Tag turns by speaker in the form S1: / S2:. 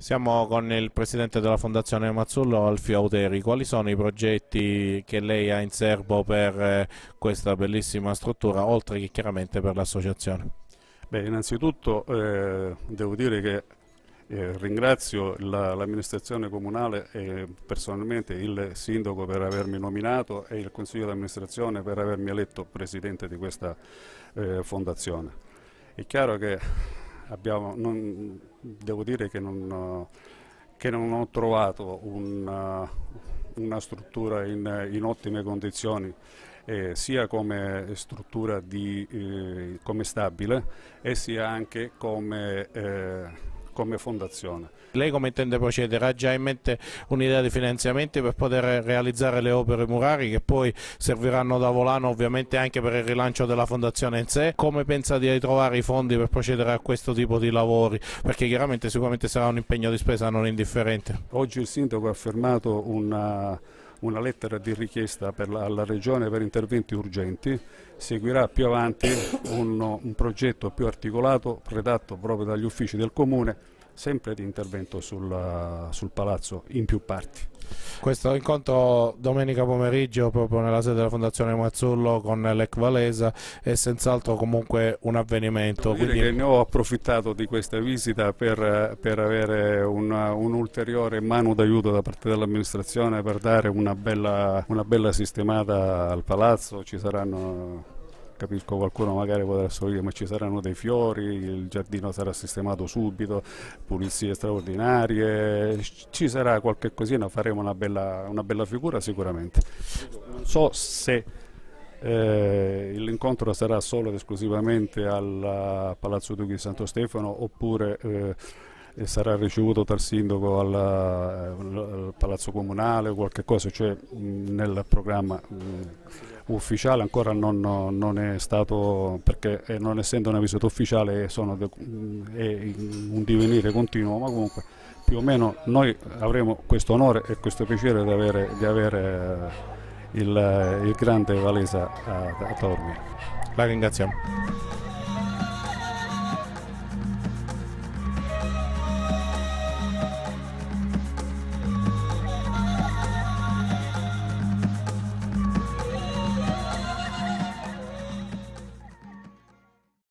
S1: Siamo con il presidente della Fondazione Mazzullo, Alfio Auteri. Quali sono i progetti che lei ha in serbo per eh, questa bellissima struttura, oltre che chiaramente per l'associazione?
S2: Beh, innanzitutto eh, devo dire che eh, ringrazio l'amministrazione la, comunale e personalmente il sindaco per avermi nominato e il consiglio di amministrazione per avermi eletto presidente di questa eh, fondazione. È chiaro che abbiamo, non, devo dire che non, che non ho trovato un, una struttura in, in ottime condizioni. Eh, sia come struttura di, eh, come stabile e sia anche come eh, come fondazione.
S1: Lei come intende procedere? Ha già in mente un'idea di finanziamenti per poter realizzare le opere murari che poi serviranno da volano ovviamente anche per il rilancio della fondazione in sé? Come pensa di ritrovare i fondi per procedere a questo tipo di lavori? Perché chiaramente sicuramente sarà un impegno di spesa non indifferente.
S2: Oggi il sindaco ha firmato una una lettera di richiesta la, alla Regione per interventi urgenti, seguirà più avanti un, un progetto più articolato redatto proprio dagli uffici del Comune sempre di intervento sul, sul palazzo in più parti.
S1: Questo incontro domenica pomeriggio proprio nella sede della Fondazione Mazzullo con l'EC Valesa è senz'altro comunque un avvenimento. Quindi... ne
S2: ho approfittato di questa visita per, per avere una, un'ulteriore mano d'aiuto da parte dell'amministrazione per dare una bella, una bella sistemata al palazzo, ci saranno capisco qualcuno magari potrà sorridere, ma ci saranno dei fiori, il giardino sarà sistemato subito, pulizie straordinarie, ci sarà qualche cosina, faremo una bella, una bella figura sicuramente. Non so se eh, l'incontro sarà solo ed esclusivamente al Palazzo Duchi di Santo Stefano oppure... Eh, sarà ricevuto dal sindaco al, al, al palazzo comunale o qualche cosa, cioè mh, nel programma. Mh, ufficiale ancora non, non, è stato, perché eh, non essendo una visita ufficiale sono è un divenire continuo, ma comunque più o meno noi avremo questo onore e questo piacere di avere, di avere eh, il, il, grande Valesa a, a Tormi. La ringraziamo.